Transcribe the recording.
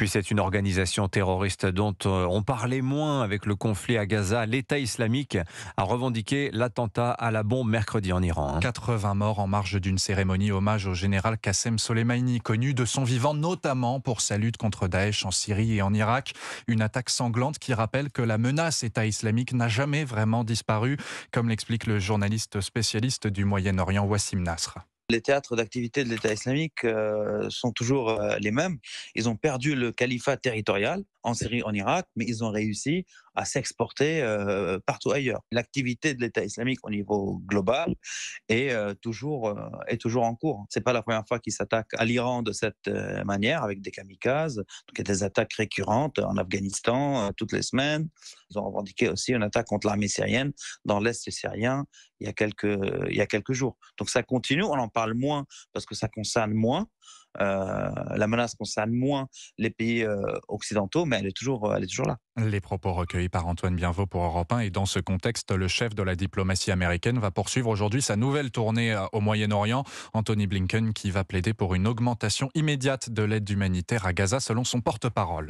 Puis c'est une organisation terroriste dont euh, on parlait moins avec le conflit à Gaza. L'État islamique a revendiqué l'attentat à la bombe mercredi en Iran. 80 morts en marge d'une cérémonie hommage au général Qassem Soleimani, connu de son vivant notamment pour sa lutte contre Daesh en Syrie et en Irak. Une attaque sanglante qui rappelle que la menace État islamique n'a jamais vraiment disparu, comme l'explique le journaliste spécialiste du Moyen-Orient Wassim Nasr. Les théâtres d'activité de l'État islamique euh, sont toujours euh, les mêmes. Ils ont perdu le califat territorial en Syrie, en Irak, mais ils ont réussi à s'exporter euh, partout ailleurs. L'activité de l'État islamique au niveau global est toujours est toujours en cours. C'est pas la première fois qu'ils s'attaquent à l'Iran de cette manière avec des kamikazes. Donc il y a des attaques récurrentes en Afghanistan toutes les semaines. Ils ont revendiqué aussi une attaque contre l'armée syrienne dans l'est syrien il y a quelques il y a quelques jours. Donc ça continue. On en parle parle moins parce que ça concerne moins. Euh, la menace concerne moins les pays euh, occidentaux, mais elle est, toujours, euh, elle est toujours là. Les propos recueillis par Antoine Bienveau pour Europe 1. Et dans ce contexte, le chef de la diplomatie américaine va poursuivre aujourd'hui sa nouvelle tournée au Moyen-Orient. Anthony Blinken qui va plaider pour une augmentation immédiate de l'aide humanitaire à Gaza selon son porte-parole.